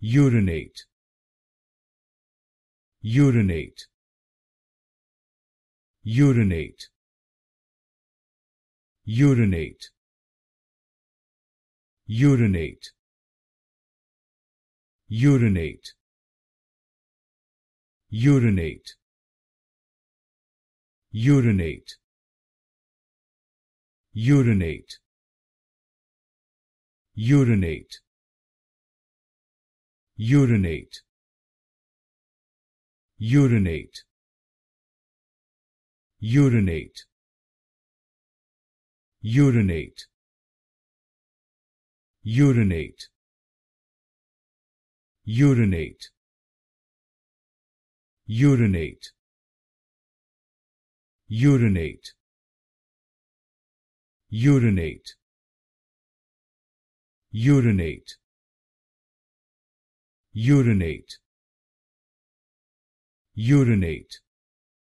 urinate urinate urinate urinate urinate urinate urinate urinate urinate urinate urinate urinate urinate urinate urinate urinate urinate urinate urinate urinate urinate urinate